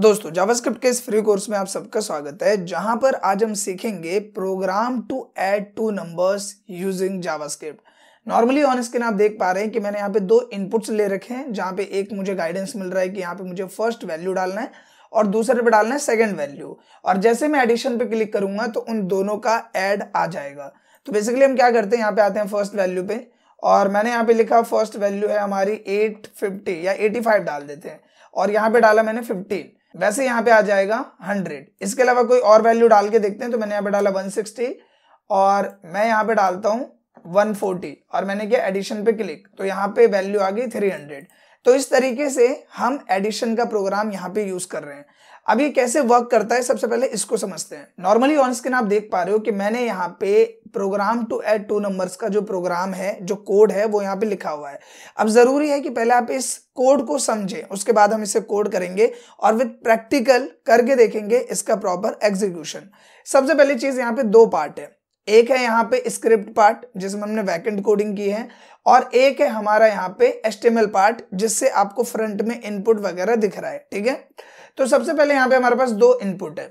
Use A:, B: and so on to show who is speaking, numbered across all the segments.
A: दोस्तों जावास्क्रिप्ट के इस फ्री कोर्स में आप सबका स्वागत है जहां पर आज हम सीखेंगे program to add two numbers using JavaScript normally on screen आप देख पा रहे हैं कि मैंने यहाँ पे दो इनपुट्स ले रखे हैं जहां पे एक मुझे गाइडेंस मिल रहा है कि यहाँ पे मुझे फर्स्ट वैल्यू डालना है और दूसरे पे डालना है सेकेंड वैल्यू और जैसे मैं एडिशन पे क्लिक करूंगा तो उन दोनों का एड आ जाएगा तो बेसिकली हम क्या करते हैं यहाँ पे आते हैं फर्स्ट वैल्यू पे और मैंने यहाँ पे लिखा फर्स्ट वैल्यू है हमारी एट या एटी डाल देते हैं और यहाँ पे डाला मैंने फिफ्टीन वैसे यहाँ पे आ जाएगा 100 इसके अलावा कोई और वैल्यू डाल के देखते हैं तो मैंने यहाँ पे डाला 160 और मैं यहाँ पे डालता हूँ 140 और मैंने किया एडिशन पे क्लिक तो यहाँ पे वैल्यू आ गई 300 तो इस तरीके से हम एडिशन का प्रोग्राम यहाँ पे यूज कर रहे हैं अब ये कैसे वर्क करता है सबसे पहले इसको समझते हैं नॉर्मली ऑन स्क्रीन आप देख पा रहे हो कि मैंने यहाँ पे program to add two numbers का जो प्रोग्राम है जो कोड है वो यहाँ पे लिखा हुआ है अब जरूरी है कि पहले आप इस कोड को समझें उसके बाद हम इसे कोड करेंगे और विद प्रैक्टिकल करके देखेंगे इसका प्रॉपर एग्जीक्यूशन सबसे पहली चीज यहाँ पे दो पार्ट है एक है यहाँ पे स्क्रिप्ट पार्ट जिसमें हमने वैकेंट कोडिंग की है और एक है हमारा यहाँ पे एस्टेमल पार्ट जिससे आपको फ्रंट में इनपुट वगैरह दिख रहा है ठीक है तो सबसे पहले यहां पे हमारे पास दो इनपुट है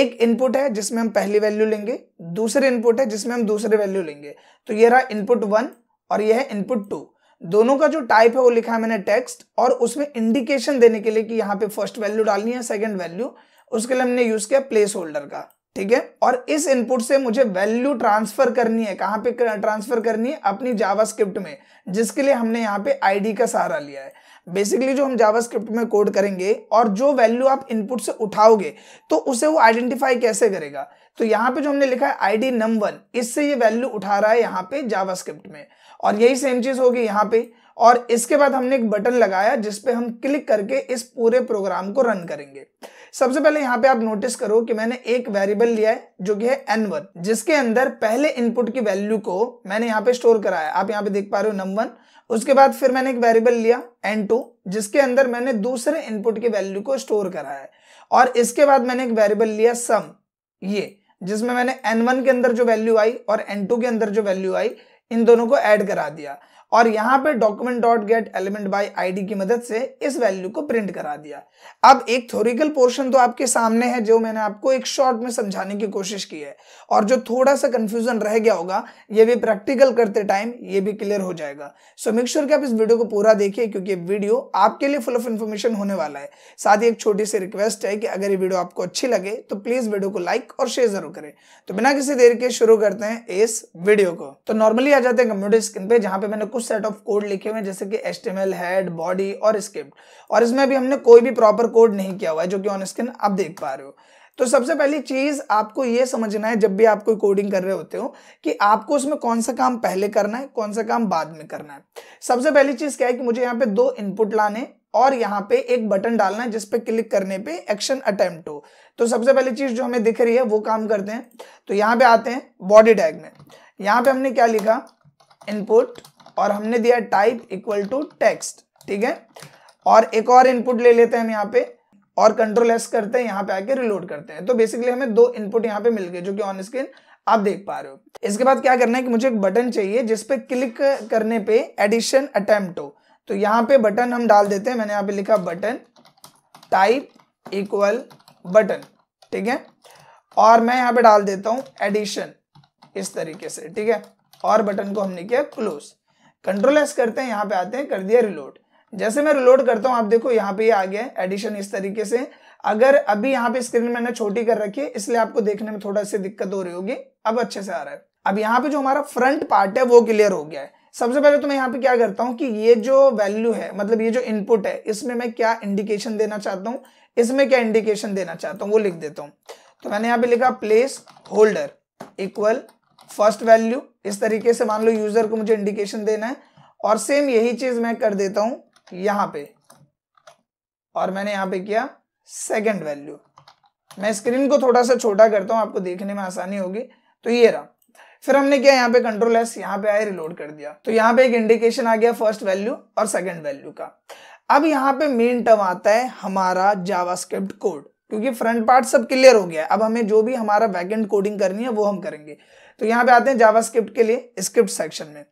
A: एक इनपुट है जिसमें हम पहली वैल्यू लेंगे दूसरे इनपुट है जिसमें हम दूसरे वैल्यू लेंगे तो ये रहा इनपुट वन और यह है इनपुट टू दोनों का जो टाइप है वो लिखा है मैंने टेक्स्ट और उसमें इंडिकेशन देने के लिए कि यहाँ पे फर्स्ट वैल्यू डालनी है सेकंड वैल्यू उसके लिए हमने यूज किया प्लेस होल्डर का ठीक है और इस इनपुट से मुझे वैल्यू ट्रांसफर करनी है कहाँ पे ट्रांसफर करनी है अपनी जावास्क्रिप्ट में जिसके लिए हमने यहाँ पे आईडी का सहारा लिया है बेसिकली जो हम जावास्क्रिप्ट में कोड करेंगे और जो वैल्यू आप इनपुट से उठाओगे तो उसे वो आइडेंटिफाई कैसे करेगा तो यहाँ पे जो हमने लिखा है आई डी नंबर इससे ये वैल्यू उठा रहा है यहाँ पे जावास्क्रिप्ट में और यही सेम चीज होगी यहाँ पे और इसके बाद हमने एक बटन लगाया जिसपे हम क्लिक करके इस पूरे प्रोग्राम को रन करेंगे सबसे पहले यहाँ पे आप नोटिस करो कि मैंने एक वेरिएबल लिया है जो कि है एन वन जिसके अंदर पहले इनपुट की वैल्यू को मैंने यहाँ पे स्टोर कराया आप यहाँ पे देख पा रहे हो नम वन उसके बाद फिर मैंने एक वेरिएबल लिया एन टू जिसके अंदर मैंने दूसरे इनपुट की वैल्यू को स्टोर करा है और इसके बाद मैंने एक वेरिएबल लिया सम ये जिसमें मैंने एन वन के अंदर जो वैल्यू आई और एन टू के अंदर जो वैल्यू आई इन दोनों को ऐड करा दिया और यहां पे document dot get element by I की मदद से इस वैल्यू को प्रिंट करा दिया अब एक थोरिकल पोर्शन तो आपके सामने है जो मैंने आपको एक शॉर्ट में समझाने की कोशिश की है और जो थोड़ा सा कंफ्यूजन रह गया होगा ये भी प्रैक्टिकल करते टाइम ये भी क्लियर हो जाएगा सो मेक श्योर कि आप इस वीडियो को पूरा देखिए क्योंकि वीडियो आपके लिए फुल ऑफ इन्फॉर्मेशन होने वाला है साथ ही एक छोटी सी रिक्वेस्ट है कि अगर ये वीडियो आपको अच्छी लगे तो प्लीज वीडियो को लाइक और शेयर जरूर करें तो बिना किसी देर के शुरू करते हैं इस वीडियो को तो नॉर्मली आ जाते हैं कंप्यूटर स्क्रीन पे जहां पर मैंने कुछ कुछ सेट ऑफ कोड लिखे हुए हैं जैसे कि एस्टिमल हेड बॉडी और स्क्रिप्ट और इसमें भी हमने कोई भी प्रॉपर कोड नहीं किया हुआ है जो कि ऑन स्क्रीन आप देख पा रहे हो तो सबसे पहली चीज आपको ये समझना है जब भी आप कोई कोडिंग कर रहे होते हो कि आपको उसमें कौन सा काम पहले करना है कौन सा काम बाद में करना है सबसे पहली चीज क्या है कि मुझे यहाँ पे दो इनपुट लाने और यहाँ पे एक बटन डालना है जिस पे क्लिक करने पे एक्शन अटेम्प्ट हो तो सबसे पहली चीज जो हमें दिख रही है वो काम करते हैं तो यहाँ पे आते हैं बॉडी टैग में यहाँ पे हमने क्या लिखा इनपुट और हमने दिया टाइप इक्वल टू टेक्स्ट ठीक है और एक और इनपुट ले लेते हैं हम यहाँ पे और कंट्रोल एस करते हैं यहाँ पे आके रिलोड करते हैं तो बेसिकली हमें दो इनपुट यहाँ पे मिल गए जो कि ऑन स्क्रीन आप देख पा रहे हो इसके बाद क्या करना है कि मुझे एक बटन चाहिए पे क्लिक करने पे एडिशन अटेम्प्ट हो तो यहाँ पे बटन हम डाल देते हैं मैंने यहाँ पे लिखा बटन टाइप इक्वल बटन ठीक है और मैं यहाँ पे डाल देता हूँ एडिशन इस तरीके से ठीक है और बटन को हमने किया क्लोज कंट्रोल एस करते हैं यहाँ पे आते हैं कर दिया रिलोड जैसे मैं रिलोड करता हूँ आप देखो यहाँ पे ये आ गया एडिशन इस तरीके से अगर अभी यहाँ पे स्क्रीन मैंने छोटी कर रखी है इसलिए आपको देखने में थोड़ा सी दिक्कत हो रही होगी अब अच्छे से आ रहा है अब यहाँ पे जो हमारा फ्रंट पार्ट है वो क्लियर हो गया है सबसे पहले तो मैं यहाँ पे क्या करता हूँ कि ये जो वैल्यू है मतलब ये जो इनपुट है इसमें मैं क्या इंडिकेशन देना चाहता हूँ इसमें क्या इंडिकेशन देना चाहता हूँ वो लिख देता हूँ तो मैंने यहाँ पे लिखा placeholder equal first value इस तरीके से मान लो यूजर को मुझे इंडिकेशन देना है और सेम यही चीज मैं कर देता हूं यहां पे और मैंने यहां पे किया सेकंड वैल्यू मैं स्क्रीन को थोड़ा सा छोटा करता हूं आपको देखने में आसानी होगी तो ये रहा फिर हमने क्या यहाँ पे कंट्रोल एस यहाँ पे आए रिलोड कर दिया तो यहाँ पे एक इंडिकेशन आ गया फर्स्ट वैल्यू और सेकंड वैल्यू का अब यहाँ पे मेन टर्म आता है हमारा जावास्क्रिप्ट कोड क्योंकि फ्रंट पार्ट सब क्लियर हो गया अब हमें जो भी हमारा वैकेंड कोडिंग करनी है वो हम करेंगे तो यहाँ पे आते हैं जावास्क्रिप्ट के लिए स्क्रिप्ट सेक्शन में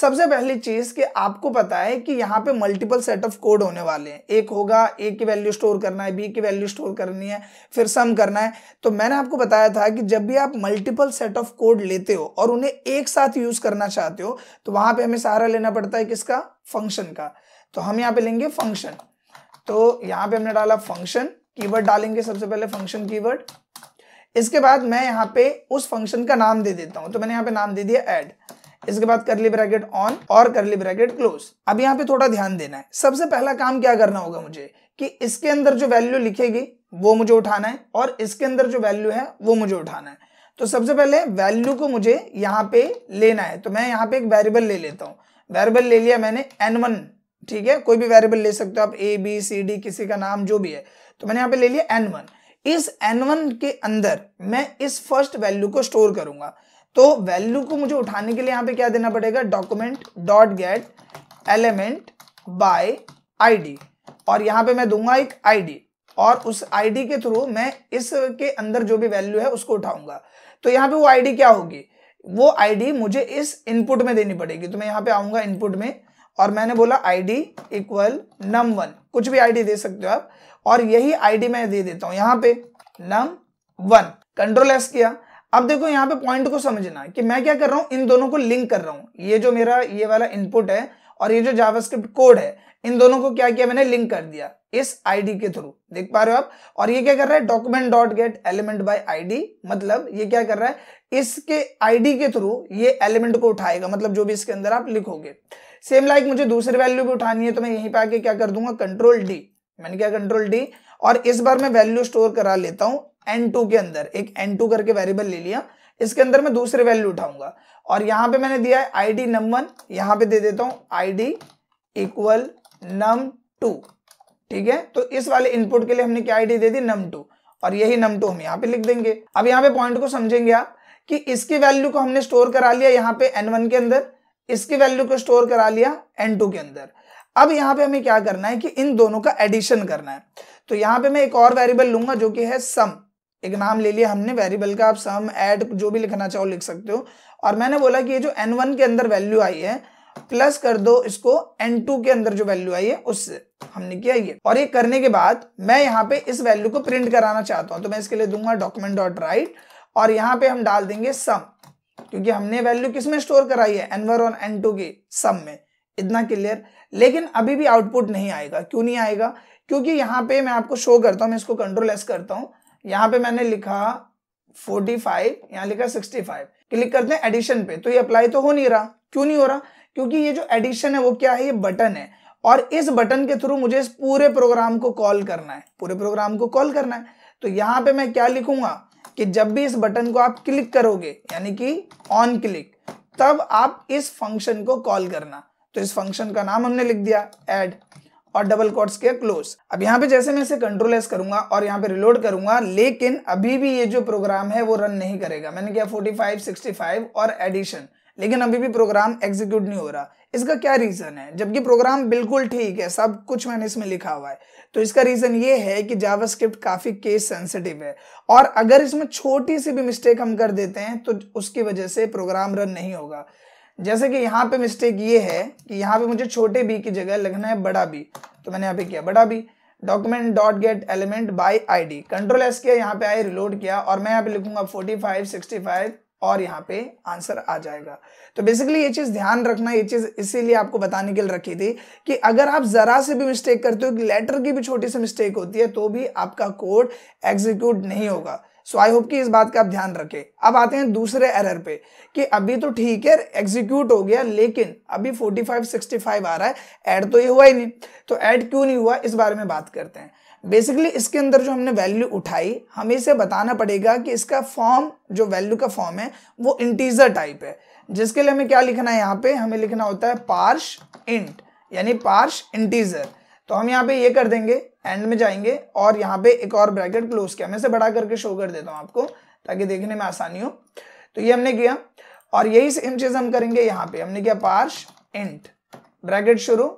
A: सबसे पहली चीज कि आपको पता है कि यहाँ पे मल्टीपल सेट ऑफ कोड होने वाले हैं एक होगा ए की वैल्यू स्टोर करना है बी की वैल्यू स्टोर करनी है फिर सम करना है तो मैंने आपको बताया था कि जब भी आप मल्टीपल सेट ऑफ कोड लेते हो और उन्हें एक साथ यूज करना चाहते हो तो वहां पे हमें सहारा लेना पड़ता है किसका फंक्शन का तो हम यहाँ पे लेंगे फंक्शन तो यहाँ पे हमने डाला फंक्शन कीवर्ड डालेंगे सबसे पहले फंक्शन कीवर्ड इसके बाद मैं यहाँ पे उस फंक्शन का नाम दे देता हूँ तो मैंने यहाँ पे नाम दे दिया एड इसके बाद करली ब्रैकेट ऑन और करली ब्रैकेट क्लोज अब यहाँ पे थोड़ा ध्यान देना है सबसे पहला काम क्या करना होगा मुझे कि इसके अंदर जो वैल्यू लिखेगी वो मुझे उठाना है और इसके अंदर जो वैल्यू है वो मुझे उठाना है तो सबसे पहले वैल्यू को मुझे यहाँ पे लेना है तो मैं यहाँ पे एक वेरिएबल ले लेता हूँ वेरिएबल ले लिया मैंने एन वन ठीक है कोई भी वेरिएबल ले सकते हो आप ए बी सी डी किसी का नाम जो भी है तो मैंने यहाँ पे ले लिया एन वन इस एन वन के अंदर मैं इस फर्स्ट वैल्यू को स्टोर करूंगा तो वैल्यू को मुझे उठाने के लिए यहाँ पे क्या देना पड़ेगा document dot get element by ID और यहाँ पे मैं दूंगा एक आईडी और उस आईडी के थ्रू मैं इसके अंदर जो भी वैल्यू है उसको उठाऊंगा तो यहाँ पे वो आईडी क्या होगी वो आईडी मुझे इस इनपुट में देनी पड़ेगी तो मैं यहाँ पे आऊंगा इनपुट में और मैंने बोला आईडी इक्वल नम वन कुछ भी आईडी दे सकते हो आप और यही आईडी मैं दे देता हूं यहां पे नम वन कंट्रोल एस किया अब देखो यहां पे पॉइंट को समझना कि मैं क्या कर रहा हूं इन दोनों को लिंक कर रहा हूं ये जो मेरा ये वाला इनपुट है और ये जो जावास्क्रिप्ट कोड है इन दोनों को क्या किया मैंने लिंक कर दिया इस आईडी के थ्रू देख पा रहे हो आप और ये क्या कर रहा है document dot get element by ID मतलब ये क्या कर रहा है इसके आईडी के थ्रू ये एलिमेंट को उठाएगा मतलब जो भी इसके अंदर आप लिखोगे सेम लाइक मुझे दूसरी वैल्यू भी उठानी है तो मैं यहीं पे आके क्या कर दूंगा कंट्रोल डी मैंने क्या कंट्रोल डी और इस बार मैं वैल्यू स्टोर करा लेता हूं एन टू के अंदर एक एन टू करके वेरिएबल ले लिया इसके अंदर मैं दूसरे वैल्यू उठाऊंगा और यहां पे मैंने दिया है आई डी नम वन यहां पर दे देता हूं I D equal num two ठीक है तो इस वाले इनपुट के लिए हमने क्या ID they the num to और यही नम टू हम यहाँ पे लिख देंगे अब यहाँ पे पॉइंट को समझेंगे आप कि इसकी वैल्यू को हमने स्टोर करा लिया यहाँ पे एन वन के अंदर इसकी वैल्यू को स्टोर करा लिया एन टू के अंदर अब यहां पे हमें क्या करना है कि इन दोनों का एडिशन करना है तो यहां पे मैं एक और वेरिएबल लूंगा जो कि है सम एक नाम ले लिया हमने वेरिएबल का आप सम ऐड जो भी लिखना चाहो लिख सकते हो और मैंने बोला कि ये जो एन वन के अंदर वैल्यू आई है प्लस कर दो इसको एन टू के अंदर जो वैल्यू आई है उससे हमने किया ये और ये करने के बाद मैं यहाँ पे इस वैल्यू को प्रिंट कराना चाहता हूं तो मैं इसके लिए दूंगा डॉक्यूमेंट डॉट राइट और यहाँ पे हम डाल देंगे सम क्योंकि हमने वैल्यू किसमें स्टोर कराई है एनवर और एन टू के सम में इतना क्लियर लेकिन अभी भी आउटपुट नहीं आएगा क्यों नहीं आएगा क्योंकि यहाँ पे मैं आपको शो करता हूँ मैं इसको कंट्रोल एस करता हूँ यहाँ पे मैंने लिखा 45 यहाँ लिखा 65 क्लिक करते हैं एडिशन पे तो ये अप्लाई तो हो नहीं रहा क्यों नहीं हो रहा क्योंकि ये जो एडिशन है वो क्या है ये बटन है और इस बटन के थ्रू मुझे इस पूरे प्रोग्राम को कॉल करना है पूरे प्रोग्राम को कॉल करना है तो यहाँ पे मैं क्या लिखूंगा कि जब भी इस बटन को आप क्लिक करोगे यानी कि ऑन क्लिक तब आप इस फंक्शन को कॉल करना तो इस फंक्शन का नाम हमने लिख दिया एड और डबल कोट्स के क्लोज अब यहाँ पे जैसे मैं इसे कंट्रोल एस करूंगा और यहाँ पे रिलोड करूंगा लेकिन अभी भी ये जो प्रोग्राम है वो रन नहीं करेगा मैंने किया 45, 65 और एडिशन लेकिन अभी भी प्रोग्राम एग्जीक्यूट नहीं हो रहा इसका क्या रीज़न है जबकि प्रोग्राम बिल्कुल ठीक है सब कुछ मैंने इसमें लिखा हुआ है तो इसका रीज़न ये है कि जावास्क्रिप्ट काफ़ी केस सेंसिटिव है और अगर इसमें छोटी सी भी मिस्टेक हम कर देते हैं तो उसकी वजह से प्रोग्राम रन नहीं होगा जैसे कि यहाँ पे मिस्टेक ये है कि यहाँ पे मुझे छोटे बी की जगह लगना है बड़ा बी तो मैंने यहाँ पे किया बड़ा B document dot get element by I D control S किया यहाँ पे आई रिलोड किया और मैं यहाँ पे लिखूंगा 45, 65 और यहाँ पे आंसर आ जाएगा तो बेसिकली ये चीज़ ध्यान रखना ये चीज़ इसीलिए आपको बताने के लिए रखी थी कि अगर आप ज़रा से भी मिस्टेक करते हो कि लेटर की भी छोटी सी मिस्टेक होती है तो भी आपका कोड एग्जीक्यूट नहीं होगा सो आई होप कि इस बात का आप ध्यान रखें अब आते हैं दूसरे एरर पे कि अभी तो ठीक है एग्जीक्यूट हो गया लेकिन अभी 45 65 आ रहा है ऐड तो ये हुआ ही नहीं तो ऐड क्यों नहीं हुआ इस बारे में बात करते हैं बेसिकली इसके अंदर जो हमने वैल्यू उठाई हमें इसे बताना पड़ेगा कि इसका फॉर्म जो वैल्यू का फॉर्म है वो इंटीजर टाइप है जिसके लिए हमें क्या लिखना है यहाँ पे हमें लिखना होता है पार्श इंट यानी पार्श इंटीजर तो हम यहाँ पे ये कर देंगे एंड में जाएंगे और यहाँ पे एक और ब्रैकेट क्लोज किया मैं इसे बड़ा करके शो कर देता हूँ आपको ताकि देखने में आसानी हो तो ये हमने किया और यही सेम चीज हम करेंगे यहाँ पे हमने किया पार्श इंट ब्रैकेट शुरू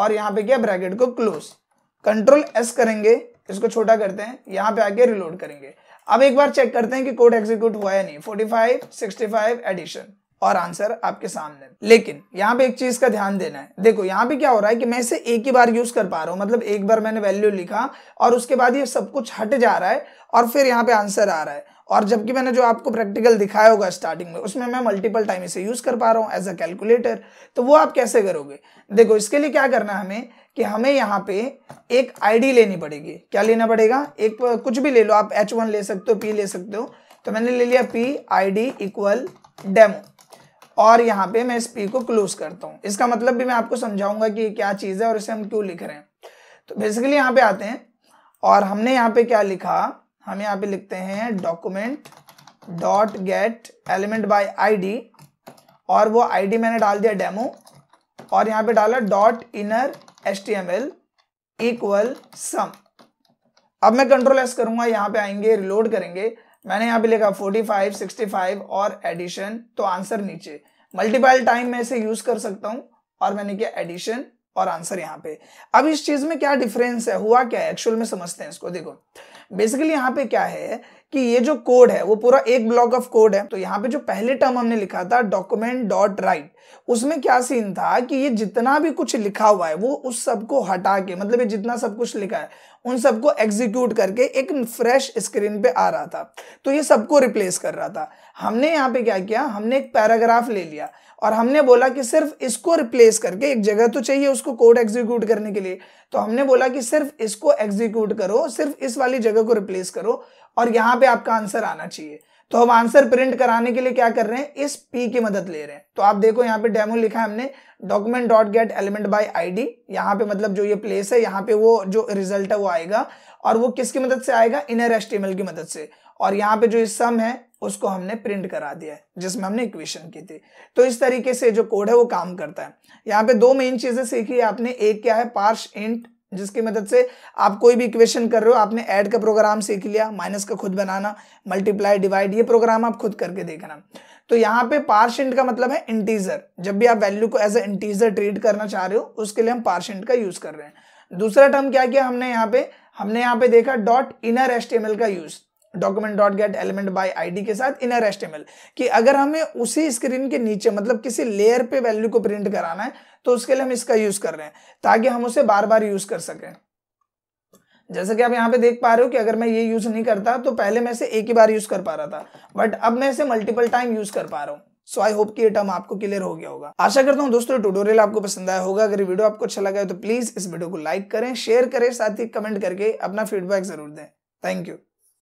A: और यहाँ पे किया ब्रैकेट को क्लोज कंट्रोल एस करेंगे इसको छोटा करते हैं यहाँ पे आके रिलोड करेंगे अब एक बार चेक करते हैं कि कोड एग्जीक्यूट हुआ या नहीं 45, 65 एडिशन और आंसर आपके सामने लेकिन यहाँ पे एक चीज का ध्यान देना है देखो यहाँ पे क्या हो रहा है कि मैं इसे एक ही बार यूज कर पा रहा हूं मतलब एक बार मैंने वैल्यू लिखा और उसके बाद ये सब कुछ हट जा रहा है और फिर यहाँ पे आंसर आ रहा है और जबकि मैंने जो आपको प्रैक्टिकल दिखाया होगा स्टार्टिंग में उसमें मैं मल्टीपल टाइम इसे यूज कर पा रहा हूँ एज अ कैलकुलेटर तो वो आप कैसे करोगे देखो इसके लिए क्या करना है हमें कि हमें यहाँ पे एक आईडी लेनी पड़ेगी क्या लेना पड़ेगा एक कुछ भी ले लो आप एच वन ले सकते हो पी ले सकते हो तो मैंने ले लिया P I D equal demo और यहाँ पे मैं इस पी को क्लोज करता हूँ इसका मतलब भी मैं आपको समझाऊंगा कि क्या चीज़ है और इसे हम क्यों लिख रहे हैं तो बेसिकली यहाँ पे आते हैं और हमने यहाँ पे क्या लिखा हम यहाँ पे लिखते हैं document dot get element by ID और वो आईडी मैंने डाल दिया डेमो और यहाँ पे डाला dot inner H T M L equal sum अब मैं कंट्रोल एस करूंगा यहाँ पे आएंगे रिलोड करेंगे मैंने यहाँ पे लिखा 45, 65 और एडिशन तो आंसर नीचे मल्टीपल टाइम मैं इसे यूज कर सकता हूँ और मैंने किया एडिशन और आंसर यहाँ पे अब इस चीज में क्या डिफरेंस है हुआ क्या है एक्चुअल में समझते हैं इसको देखो बेसिकली यहाँ पे क्या है कि ये जो कोड है वो पूरा एक ब्लॉक ऑफ कोड है तो यहाँ पे जो पहले टर्म हमने लिखा था डॉक्यूमेंट डॉट राइट उसमें क्या सीन था कि ये जितना भी कुछ लिखा हुआ है वो उस सबको हटा के मतलब ये जितना सब कुछ लिखा है उन सबको एग्जीक्यूट करके एक फ्रेश स्क्रीन पे आ रहा था तो ये सबको रिप्लेस कर रहा था हमने यहाँ पे क्या किया हमने एक पैराग्राफ ले लिया और हमने बोला कि सिर्फ इसको रिप्लेस करके एक जगह तो चाहिए उसको कोड एग्जीक्यूट करने के लिए तो हमने बोला कि सिर्फ इसको एग्जीक्यूट करो सिर्फ इस वाली जगह को रिप्लेस करो और यहाँ पे आपका आंसर आना चाहिए तो हम आंसर प्रिंट कराने के लिए क्या कर रहे हैं इस पी की मदद ले रहे हैं तो आप देखो यहाँ पे डेमो लिखा है हमने document dot get element by I D यहाँ पे मतलब जो ये प्लेस है यहाँ पे वो जो रिजल्ट है वो आएगा और वो किसकी मदद से आएगा इनर एस्टिमल की मदद से और यहाँ पे जो सम है उसको हमने प्रिंट करा दिया है जिसमें हमने इक्वेशन की थी तो इस तरीके से जो कोड है वो काम करता है यहाँ पे दो मेन चीजें सीखी है आपने एक क्या है पार्श इंट जिसकी मदद से आप कोई भी इक्वेशन कर रहे हो आपने ऐड का प्रोग्राम सीख लिया माइनस का खुद बनाना मल्टीप्लाई डिवाइड ये प्रोग्राम आप खुद करके देखना तो यहाँ पे पार्शेंट का मतलब है इंटीजर जब भी आप वैल्यू को एज ए इंटीजर ट्रीट करना चाह रहे हो उसके लिए हम पार्शेंट का यूज कर रहे हैं दूसरा टर्म क्या किया हमने यहाँ पे हमने यहाँ पे देखा डॉट इनर एस्टेमल का use document dot get element by ID के साथ इनर एस कि अगर हमें उसी स्क्रीन के नीचे मतलब किसी लेयर पे वैल्यू को प्रिंट कराना है तो उसके लिए हम इसका यूज कर रहे हैं ताकि हम उसे बार बार यूज कर सकें जैसे कि आप यहाँ पे देख पा रहे हो कि अगर मैं ये यूज नहीं करता तो पहले मैं इसे एक ही बार यूज कर पा रहा था बट अब मैं इसे मल्टीपल टाइम यूज कर पा रहा हूँ सो आई होप कि ये टर्म आपको क्लियर हो गया होगा आशा करता हूँ दोस्तों ट्यूटोरियल आपको पसंद आया होगा अगर वीडियो आपको अच्छा लगा है तो प्लीज इस वीडियो को लाइक करें शेयर करें साथ ही कमेंट करके अपना फीडबैक जरूर दें थैंक यू